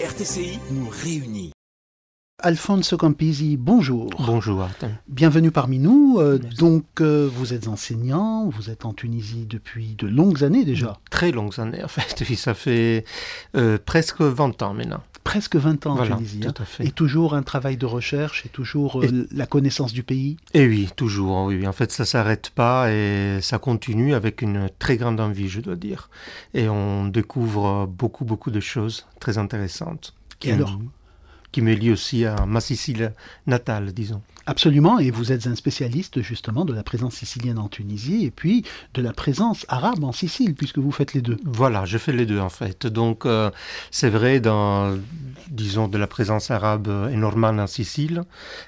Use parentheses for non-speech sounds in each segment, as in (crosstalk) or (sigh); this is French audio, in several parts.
RTCI nous réunit. Alfonso Campisi, bonjour. Bonjour. Bienvenue parmi nous. Euh, donc, euh, vous êtes enseignant, vous êtes en Tunisie depuis de longues années déjà. Très longues années, en fait. ça fait euh, presque 20 ans maintenant presque 20 ans en Tunisie. Hein, et toujours un travail de recherche et toujours euh, la connaissance du pays. Et eh oui, toujours. Oui. En fait, ça ne s'arrête pas et ça continue avec une très grande envie, je dois dire. Et on découvre beaucoup, beaucoup de choses très intéressantes. alors, qui me lie aussi à ma Sicile natale, disons. Absolument, et vous êtes un spécialiste justement de la présence sicilienne en Tunisie et puis de la présence arabe en Sicile, puisque vous faites les deux. Voilà, je fais les deux en fait. Donc euh, c'est vrai dans, disons, de la présence arabe et normale en Sicile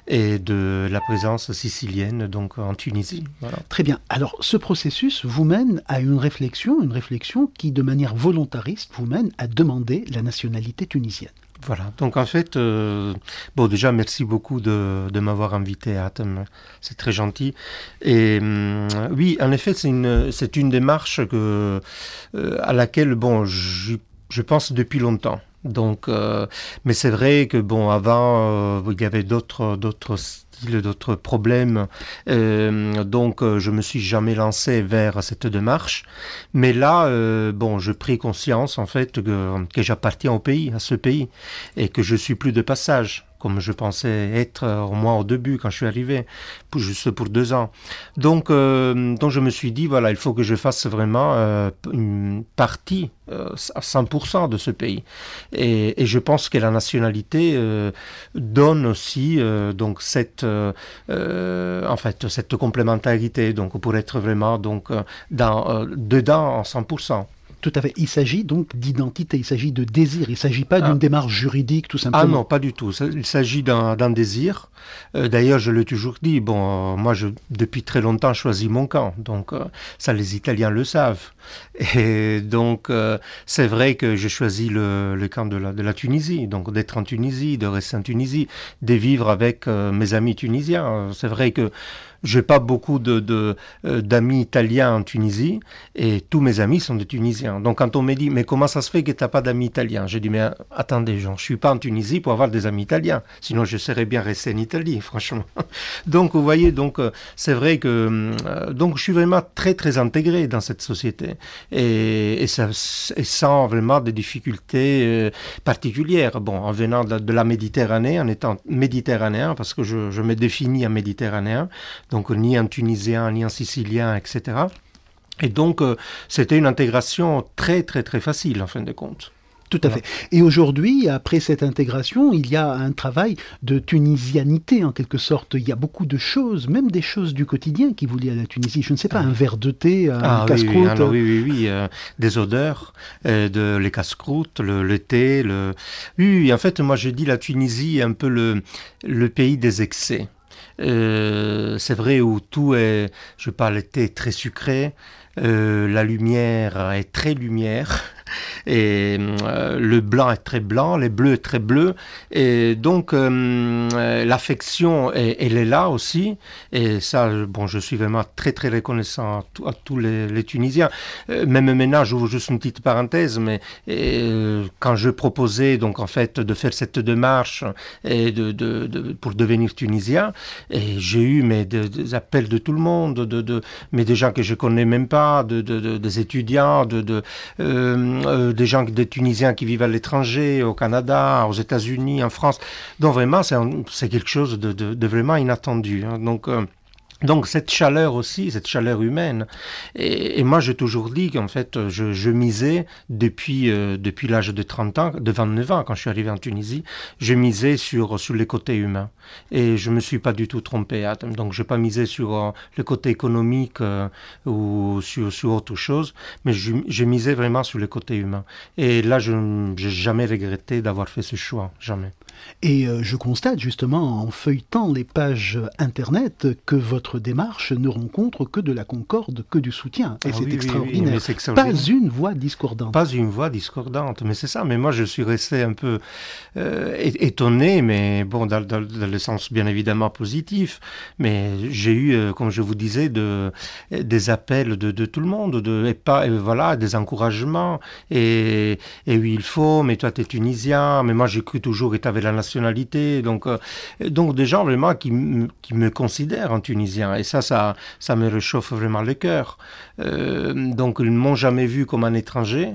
et de la présence sicilienne donc en Tunisie. Très bien. Alors ce processus vous mène à une réflexion, une réflexion qui de manière volontariste vous mène à demander la nationalité tunisienne. Voilà, donc en fait, euh, bon déjà merci beaucoup de, m'avoir invité à Atem, c'est très gentil. Et hum, oui, en effet, c'est une, c'est une démarche que, euh, à laquelle bon, je, pense depuis longtemps. Donc, euh, mais c'est vrai que bon, avant, il y avait d'autres, d'autres d'autres problèmes. Euh, donc, euh, je me suis jamais lancé vers cette démarche. Mais là, euh, bon, je pris conscience en fait que, que j'appartiens au pays, à ce pays, et que je suis plus de passage comme je pensais être au moins au début quand je suis arrivé, juste pour deux ans. Donc, euh, donc je me suis dit, voilà, il faut que je fasse vraiment euh, une partie euh, à 100% de ce pays. Et, je pense que la nationalité donne aussi donc cette, en fait, cette complémentarité, donc pour être vraiment donc, dedans en 100%. Tout à fait. Il s'agit donc d'identité, il s'agit de désir, il ne s'agit pas d'une ah. démarche juridique tout simplement. Ah non, pas du tout. Il s'agit d'un désir. Euh, d'ailleurs, je l'ai toujours dit, bon, euh, moi, je, depuis très longtemps, choisis mon camp. Donc, euh, ça, les Italiens le savent. Et donc, c'est vrai que j'ai choisi le, camp de la, de la Tunisie, donc d'être en Tunisie, de rester en Tunisie, de vivre avec mes amis tunisiens. C'est vrai que n'ai pas beaucoup de, euh, d'amis italiens en Tunisie et tous mes amis sont des Tunisiens. Donc quand on me dit mais comment ça se fait que t'as pas d'amis italiens, j'ai dit mais attendez gens, je suis pas en Tunisie pour avoir des amis italiens. Sinon je serais bien resté en Italie, (laughs) franchement. donc vous voyez, donc euh, c'est vrai que euh, donc je suis vraiment très très intégré dans cette société et, et, ça, et sans vraiment des difficultés particulières. Bon, en venant de, la Méditerranée, en étant méditerranéen parce que je, je me définis un méditerranéen donc ni un Tunisien, ni un Sicilien, etc. Et donc, euh, c'était une intégration très, très, très facile, en fin de compte. Tout à fait. Et aujourd'hui, après cette intégration, il y a un travail de tunisianité, en quelque sorte. Il y a beaucoup de choses, même des choses du quotidien qui vous lient à la Tunisie. Je ne sais pas, ah. un verre de thé, euh, un ah casse-croûte. Euh, des odeurs, de, les casse-croûtes, le, thé. Le... Oui, en fait, moi, je dis la Tunisie est un peu le, le pays des excès. Euh, c'est vrai où tout est, je parle, thé très sucré, euh, la lumière est très lumière. (laughs) Et euh, le blanc est très blanc, les bleus est très bleu. Et donc, euh, euh, l'affection, elle est là aussi. Et ça, bon, je suis vraiment très, très reconnaissant à, tous les, Tunisiens. même maintenant, j'ouvre juste une petite parenthèse, mais quand je proposais, donc, en fait, de faire cette démarche et de, de, pour devenir Tunisien, et j'ai eu mais, des, appels de tout le monde, de, de, mais des gens que je connais même pas, de, de des étudiants, de, euh, des gens, des Tunisiens qui vivent à l'étranger, au Canada, aux États-Unis, en France. Donc vraiment, c'est quelque chose de, vraiment inattendu. Hein. Donc euh, donc cette chaleur aussi, cette chaleur humaine. Et, moi j'ai toujours dit qu'en fait je, misais depuis euh, depuis l'âge de 30 ans, de 29 ans quand je suis arrivé en Tunisie, je misais sur sur les côtés humains. Et je me suis pas du tout trompé. Hein. Donc je n'ai pas misé sur euh, le côté économique euh, ou sur, sur autre chose, mais je misais vraiment sur le côté humain. Et là je n'ai jamais regretté d'avoir fait ce choix, jamais. Et je constate justement en feuilletant les pages internet que votre démarche ne rencontre que de la concorde, que du soutien. Et ah c'est extraordinaire. Pas une voix discordante. Pas une voix discordante, mais c'est ça. Mais moi, je suis resté un peu euh, étonné, mais bon, dans, le sens bien évidemment positif. Mais j'ai eu, euh, comme je vous disais, de, des appels de, tout le monde, de, pas, voilà, des encouragements. Et, oui, il faut, mais toi, tu es tunisien, mais moi, j'ai cru toujours et tu avais la nationalité. Donc, euh, donc des gens vraiment qui, qui me considèrent en Tunisien et ça, ça, me réchauffe vraiment le cœur. Euh, donc, ils ne m'ont jamais vu comme un étranger.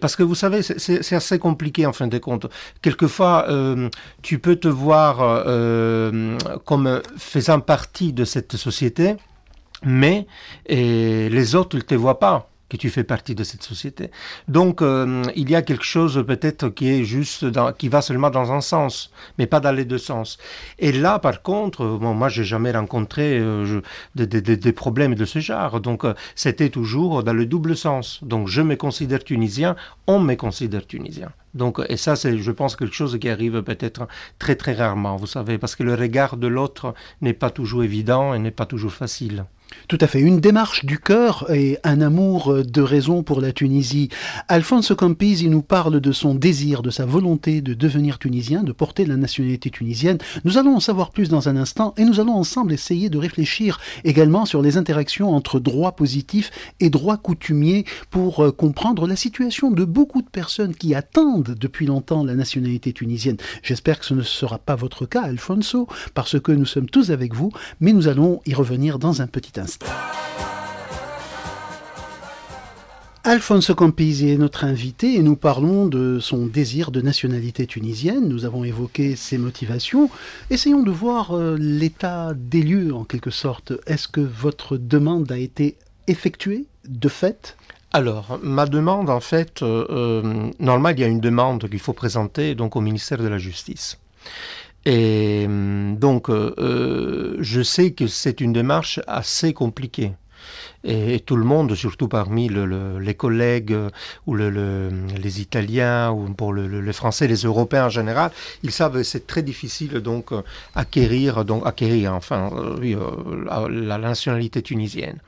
parce que vous savez, c'est assez compliqué en fin de compte. Quelquefois, euh, tu peux te voir euh, comme faisant partie de cette société, mais les autres ne te voient pas que tu fais partie de cette société. Donc, euh, il y a quelque chose peut-être qui est juste, qui va seulement dans un sens, mais pas dans les deux sens. Et là, par contre, euh, moi, moi, j'ai jamais rencontré euh, des, problèmes de ce genre. Donc, c'était toujours dans le double sens. Donc, je me considère tunisien, on me considère tunisien. Donc, et ça, c'est, je pense, quelque chose qui arrive peut-être très très rarement, vous savez, parce que le regard de l'autre n'est pas toujours évident et n'est pas toujours facile. Tout à fait, une démarche du cœur et un amour de raison pour la Tunisie. Alfonso Campis, nous parle de son désir, de sa volonté de devenir tunisien, de porter la nationalité tunisienne. Nous allons en savoir plus dans un instant et nous allons ensemble essayer de réfléchir également sur les interactions entre droit positif et droit coutumier pour euh, comprendre la situation de beaucoup de personnes qui attendent depuis longtemps la nationalité tunisienne. J'espère que ce ne sera pas votre cas, Alfonso, parce que nous sommes tous avec vous, mais nous allons y revenir dans un petit instant. Alfonso Campisi est notre invité et nous parlons de son désir de nationalité tunisienne. Nous avons évoqué ses motivations. Essayons de voir euh, l'état des lieux en quelque sorte. Est-ce que votre demande a été effectuée de fait alors, ma demande, en fait, euh, euh, normalement, il y a une demande qu'il faut présenter donc au ministère de la Justice. Et hum, donc, euh, euh, je sais que c'est une démarche assez compliquée et, tout le monde, surtout parmi les collègues euh, ou le, les Italiens ou pour les Français, les Européens en général, ils savent que c'est très difficile donc euh, acquérir, donc acquérir enfin euh, la, nationalité tunisienne.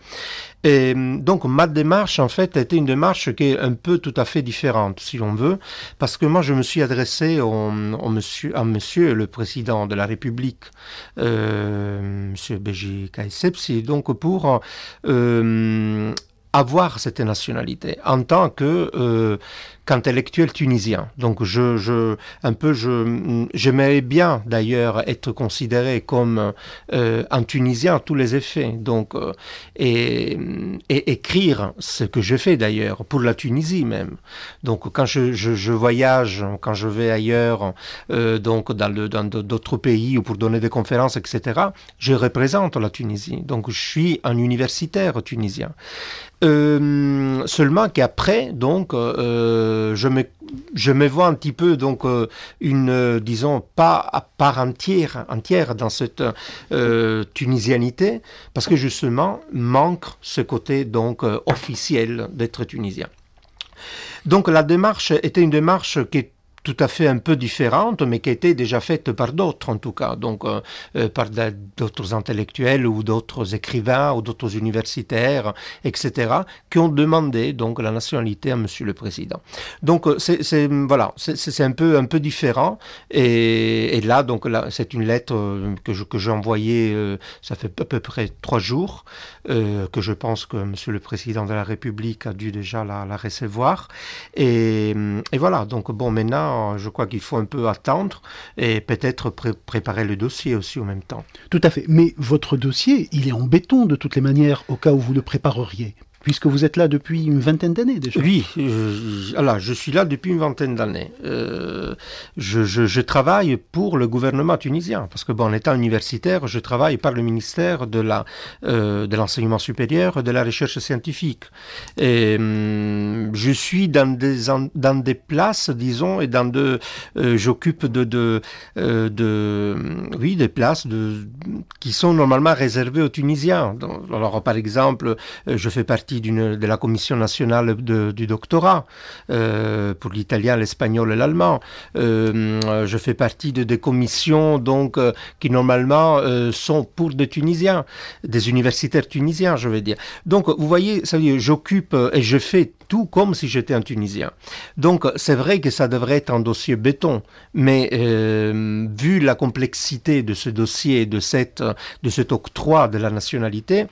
Et mm, donc ma démarche en fait a été une démarche qui est un peu tout à fait différente si l'on veut, parce que moi je me suis adressé au, monsieur, à monsieur le président de la République, monsieur Béji Kaïsepsi, donc pour euh, euh, avoir cette nationalité en tant que euh, qu'intellectuel tunisien. Donc je, je, un peu, je, j'aimerais bien d'ailleurs être considéré comme euh, un Tunisien à tous les effets. Donc euh, et, et, écrire ce que je fais d'ailleurs pour la Tunisie même. Donc quand je, je, voyage, quand je vais ailleurs, euh, donc dans, le, dans d'autres pays ou pour donner des conférences, etc. Je représente la Tunisie. Donc je suis un universitaire tunisien. seulement qu'après donc euh, euh, je me je me vois un petit peu donc euh, une euh, disons pas à part entière entière dans cette tunisianité parce que justement manque ce côté donc officiel d'être tunisien. Donc la démarche était une démarche qui tout à fait un peu différente, mais qui était déjà faite par d'autres en tout cas, donc euh, euh, par d'autres intellectuels ou d'autres écrivains ou d'autres universitaires, etc., qui ont demandé donc la nationalité à Monsieur le Président. Donc euh, c'est voilà, c'est un peu un peu différent. Et, et là donc là, c'est une lettre que que j'ai envoyée, ça fait à peu près trois jours, euh, que je pense que Monsieur le Président de la République a dû déjà la, la recevoir. Et, et voilà, donc bon maintenant euh, je crois qu'il faut un peu attendre et peut-être préparer le dossier aussi en même temps. Tout à fait. Mais votre dossier, il est en béton de toutes les manières, au cas où vous le prépareriez puisque vous êtes là depuis une vingtaine d'années déjà. Oui, je, je suis là depuis une vingtaine d'années. Euh, je, travaille pour le gouvernement tunisien, parce que bon, en étant universitaire, je travaille par le ministère de la euh, de l'enseignement supérieur, de la recherche scientifique. Et, hum, je suis dans des dans des places, disons, et dans de euh, j'occupe de de, de oui des places de qui sont normalement réservées aux Tunisiens. Alors par exemple, je fais partie de la commission nationale du doctorat euh, pour l'italien, l'espagnol et l'allemand. Euh, je fais partie de des commissions donc euh, qui normalement sont pour des Tunisiens, des universitaires tunisiens, je veux dire. Donc vous voyez, ça j'occupe et je fais tout comme si j'étais un Tunisien. Donc c'est vrai que ça devrait être un dossier béton, mais vu la complexité de ce dossier, de de cet octroi de la nationalité,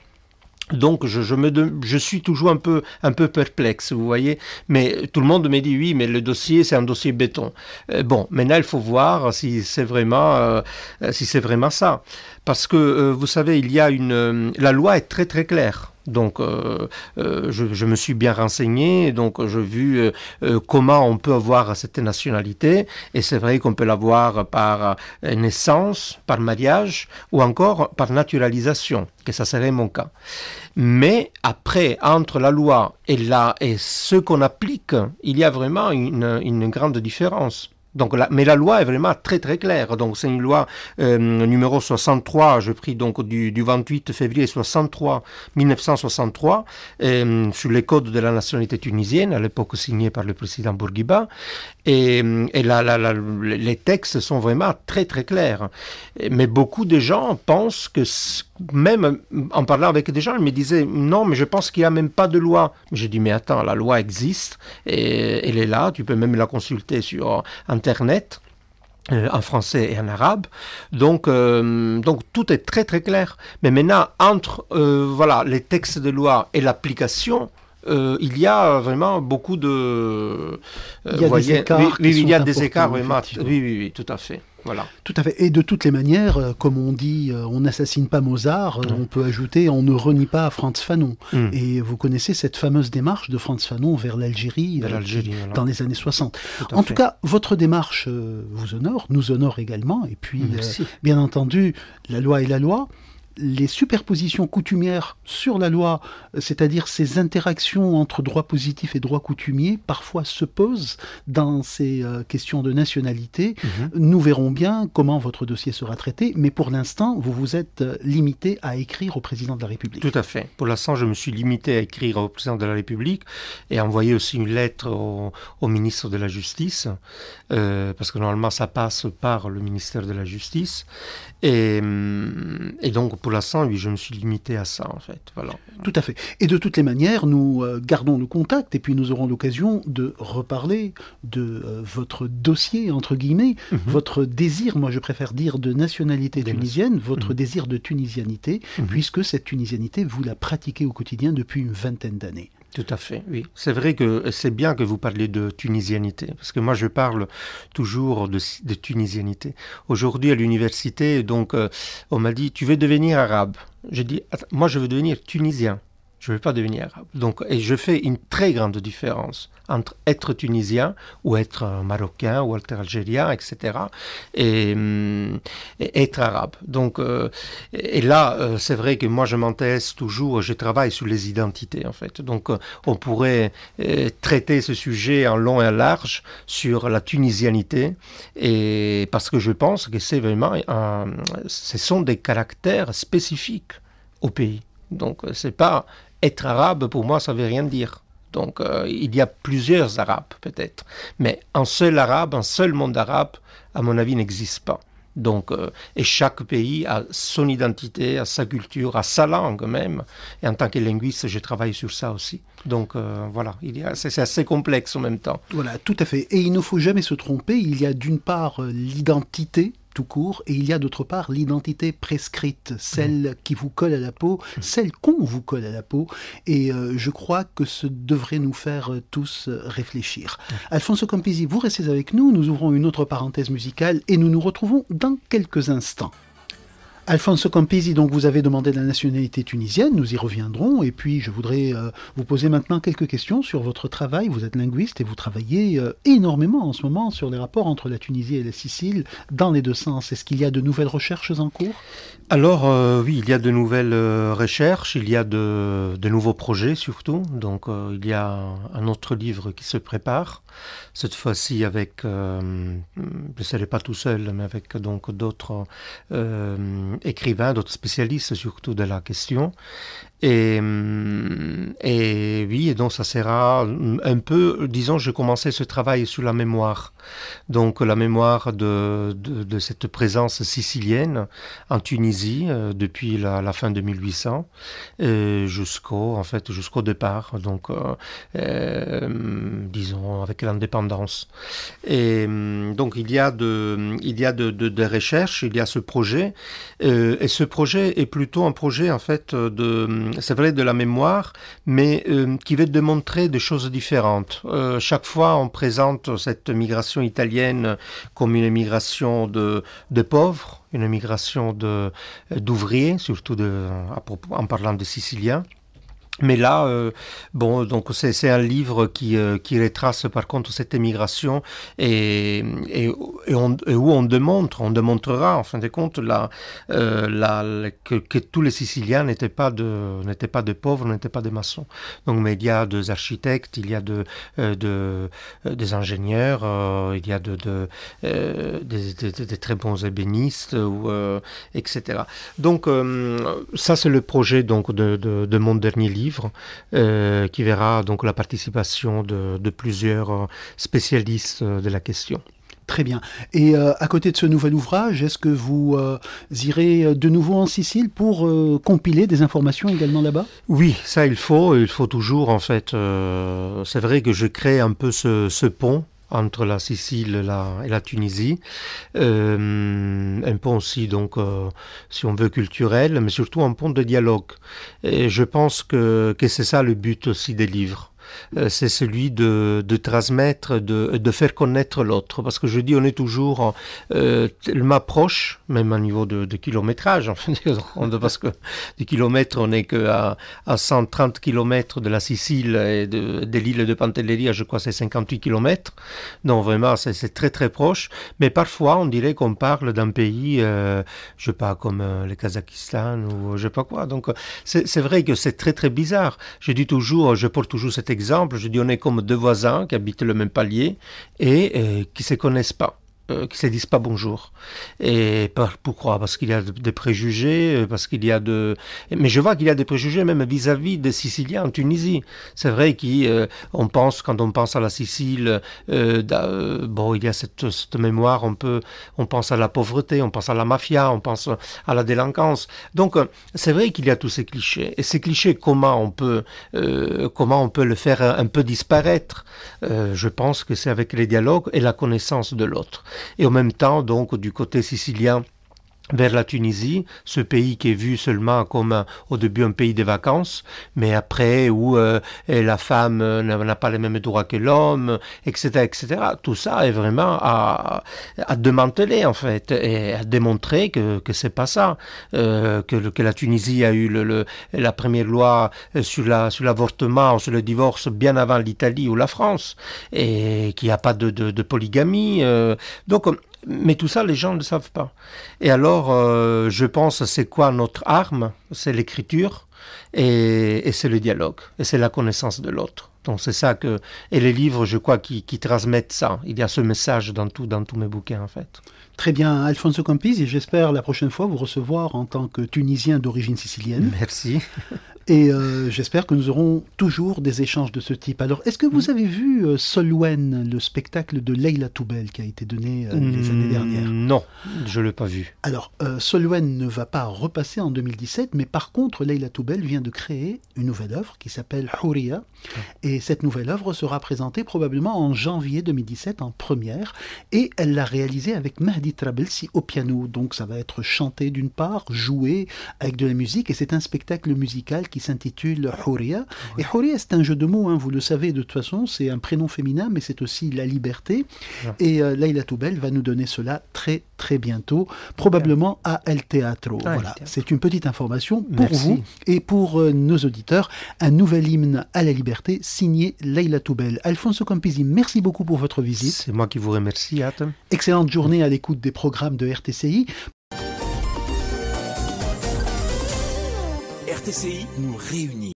donc je, je, me suis toujours un peu, un peu perplexe, vous voyez. Mais tout le monde me dit oui, mais le dossier c'est un dossier béton. Euh, bon, maintenant il faut voir si c'est vraiment, euh, si c'est vraiment ça. Parce que, euh, vous savez, il y a une... Euh, la loi est très très claire. Donc, euh, je, je, me suis bien renseigné, donc j'ai vu comment on peut avoir cette nationalité, et c'est vrai qu'on peut l'avoir par naissance, par mariage, ou encore par naturalisation, que ça serait mon cas. Mais après, entre la loi et, là et ce qu'on applique, il y a vraiment une, une grande différence. Donc, mais la loi est vraiment très très claire. Donc c'est une loi euh, numéro 63, je prie donc du, 28 février 63, 1963, euh, sur les codes de la nationalité tunisienne, à l'époque signée par le président Bourguiba. Et, euh, et les textes sont vraiment très très clairs. Mais beaucoup de gens pensent que, même en parlant avec des gens, ils me disaient non, mais je pense qu'il n'y a même pas de loi. J'ai dit mais attends, la loi existe et elle est là, tu peux même la consulter sur un Internet euh, en français et en arabe. Donc, euh, donc tout est très très clair. Mais maintenant, entre euh, voilà, les textes de loi et l'application, il y a vraiment beaucoup de... il des écarts. oui, il y a des écarts, oui, oui, oui, tout à fait. Tout à fait. Et de toutes les manières, euh, comme on dit, euh, on n'assassine pas Mozart, euh, on peut ajouter on ne renie pas Franz Fanon. Hmm. Et vous connaissez cette fameuse démarche de Franz Fanon vers l'Algérie dans les années 60. en tout cas, votre démarche vous honore, nous honore également. Et puis, bien entendu, la loi est la loi les superpositions coutumières sur la loi, c'est-à-dire ces interactions entre droit positif et droit coutumier, parfois se posent dans ces euh, questions de nationalité. Mhm. Nous verrons bien comment votre dossier sera traité, mais pour l'instant, vous vous êtes euh, limité à écrire au président de la République. Tout à fait. Pour l'instant, je me suis limité à écrire au président de la République et à envoyer aussi une lettre au, ministre de la Justice, euh, parce que normalement, ça passe par le ministère de la Justice. Et, hum, et donc, pour l'instant, oui, je me suis limité à ça, en fait. Voilà. Tout à fait. Et de toutes les manières, nous euh, gardons le contact et puis nous aurons l'occasion de reparler de euh, votre dossier, entre guillemets, mhm. votre désir, moi je préfère dire de nationalité tunisienne, votre mhm. désir de tunisianité, mhm. puisque cette tunisianité, vous la pratiquez au quotidien depuis une vingtaine d'années. Tout à fait, oui. C'est vrai que c'est bien que vous parlez de tunisianité, parce que moi je parle toujours de, de tunisianité. Aujourd'hui à l'université, donc, euh, on m'a dit, tu veux devenir arabe J'ai dit, moi je veux devenir tunisien je ne veux pas devenir arabe. Donc, et je fais une très grande différence entre être tunisien ou être marocain ou être algérien, etc., hum, et, être arabe. Donc, euh, et là, euh, c'est vrai que moi, je m'intéresse toujours, je travaille sur les identités, en fait. Donc, euh, on pourrait traiter ce sujet en long et en large sur la tunisianité, et parce que je pense que c'est vraiment, un, ce sont des caractères spécifiques au pays. Donc c'est pas être arabe, pour moi, ça ne veut rien dire. Donc, euh, il y a plusieurs arabes, peut-être. Mais un seul arabe, un seul monde arabe, à mon avis, n'existe pas. Donc, euh, et chaque pays a son identité, a sa culture, a sa langue même. Et en tant que linguiste, je travaille sur ça aussi. Donc euh, y voilà, c'est assez complexe en même temps. Voilà, tout à fait. Et il ne faut jamais se tromper. Il y a d'une part l'identité tout court, et il y a d'autre part l'identité prescrite, mmh. celle qui vous colle à la peau, mmh. celle qu'on vous colle à la peau, et euh, je crois que ce devrait nous faire euh, tous euh, réfléchir. Alphonse mmh. Alfonso Campisi, vous restez avec nous, nous ouvrons une autre parenthèse musicale, et nous nous retrouvons dans quelques instants. Alfonso Campisi, donc vous avez demandé la nationalité tunisienne, nous y reviendrons. Et puis je voudrais euh, vous poser maintenant quelques questions sur votre travail. Vous êtes linguiste et vous travaillez euh, énormément en ce moment sur les rapports entre la Tunisie et la Sicile dans les deux sens. Est-ce qu'il y a de nouvelles recherches en cours Alors euh, oui, il y a de nouvelles recherches, il y a de, nouveaux projets surtout. Donc il y a un autre livre qui se prépare, cette fois-ci avec, je ne serai pas tout seul, mais avec donc d'autres écrivain, d'autres spécialistes surtout de la question. Et, mm, et oui, et donc ça sera mm, un peu, disons, je commençais ce travail sur la mémoire. Donc la mémoire de, cette présence sicilienne en Tunisie euh, depuis la, fin de 1800 jusqu'au en fait, jusqu'au départ, donc euh, euh, disons avec l'indépendance. Et mm, donc il y a, de, il y a de, recherches, il y a ce projet, et ce projet est plutôt un projet en fait de c'est vrai, de la mémoire, mais euh, qui veut démontrer des choses différentes. Euh, chaque fois, on présente cette migration italienne comme une migration de, de pauvres, une migration d'ouvriers, surtout de, en parlant de Siciliens. Mais là, euh, bon, donc c'est un livre qui, euh, qui, retrace par contre cette émigration et, et, où on démontre, on démontrera en fin de compte euh, la, la, que, que, tous les Siciliens n'étaient pas de n'étaient pas de pauvres, n'étaient pas des maçons. Donc, mais il y a des architectes, il y a de, de des ingénieurs, il y a de, de des, très bons ébénistes, ou, etc. Donc, ça c'est le projet donc de, de, de mon dernier livre livre euh, qui verra donc la participation de, plusieurs euh, spécialistes euh, de la question. Très bien. Et à côté de ce nouvel ouvrage, est-ce que vous irez de nouveau en Sicile pour compiler des informations également là-bas Oui, ça il faut. Il faut toujours en fait. c'est vrai que je crée un peu ce, ce pont entre la Sicile et la, Tunisie, euh, un pont aussi, donc, euh, si on veut, culturel, mais surtout un pont de dialogue. Et je pense que, que c'est ça le but aussi des livres. Euh, c'est celui de, transmettre, de, de, faire connaître l'autre. Parce que je dis, on est toujours, elle euh, m'approche, même au niveau de, kilométrage, en (laughs) parce que des kilomètres on n'est qu'à à 130 km de la Sicile et de, de l'île de Pantelleria, je crois c'est 58 km. Donc vraiment, c'est très très proche. Mais parfois, on dirait qu'on parle d'un pays, euh, je sais pas, comme le Kazakhstan ou je sais pas quoi. Donc c'est vrai que c'est très très bizarre. Je dis toujours, je porte toujours cet exemple, je dis on est comme deux voisins qui habitent le même palier et euh, qui ne se connaissent pas. Euh, qui ne se disent pas bonjour. Et pourquoi Parce qu'il y a des préjugés, euh, parce qu'il y a de... Mais je vois qu'il y a des préjugés même vis-à-vis des Siciliens en Tunisie. C'est vrai qu'on euh, on pense, quand on pense à la Sicile, bon, il y a cette, cette, mémoire, on, peut, on pense à la pauvreté, on pense à la mafia, on pense à la délinquance. Donc, c'est vrai qu'il y a tous ces clichés. Et ces clichés, comment on peut, comment on peut le faire un peu disparaître Je pense que c'est avec les dialogues et la connaissance de l'autre et en même temps donc du côté sicilien vers la Tunisie, ce pays qui est vu seulement comme euh, au début un pays de vacances, mais après où euh, la femme euh, n'a pas les mêmes droits que l'homme, etc., etc. Tout ça est vraiment à, à démanteler en fait et à démontrer que que c'est pas ça, que, que la Tunisie a eu le, la première loi sur la sur l'avortement, sur le divorce bien avant l'Italie ou la France et qu'il n'y a pas de, polygamie. donc mais tout ça, les gens ne savent pas. Et alors, euh, je pense, c'est quoi notre arme C'est l'écriture et c'est le dialogue, et c'est la connaissance de l'autre. Donc c'est ça que et les livres, je crois, qui, transmettent ça. Il y a ce message dans tout, dans tous mes bouquins en fait. Très bien, Alfonso Campis, et j'espère la prochaine fois vous recevoir en tant que Tunisien d'origine sicilienne. Merci. (laughs) Et euh, j'espère que nous aurons toujours des échanges de ce type. Alors, est-ce que vous mm. avez vu euh, Solwen, le spectacle de Leila Toubel qui a été donné euh, les mm, années dernières Non, je ne l'ai pas vu. Alors, Solwen ne va pas repasser en 2017, mais par contre, Leila Toubel vient de créer une nouvelle œuvre qui s'appelle Houria. Et et cette nouvelle œuvre sera présentée probablement en janvier 2017 en première, et elle l'a réalisée avec Mahdi Trabelsi au piano. Donc ça va être chanté d'une part, joué avec de la musique, et c'est un spectacle musical qui s'intitule Huria. Et Huria, c'est un jeu de mots, hein, vous le savez de toute façon, c'est un prénom féminin, mais c'est aussi la liberté. Et euh, Laila Toubel va nous donner cela très très bientôt, probablement à El Teatro. Ah, voilà, c'est une petite information pour vous et pour euh, nos auditeurs. Un nouvel hymne à la liberté, signé Leila Toubel. Alfonso Campisi, merci beaucoup pour votre visite. C'est moi qui vous remercie, Atem. Excellente journée à l'écoute des programmes de RTCI. RTCI nous réunit.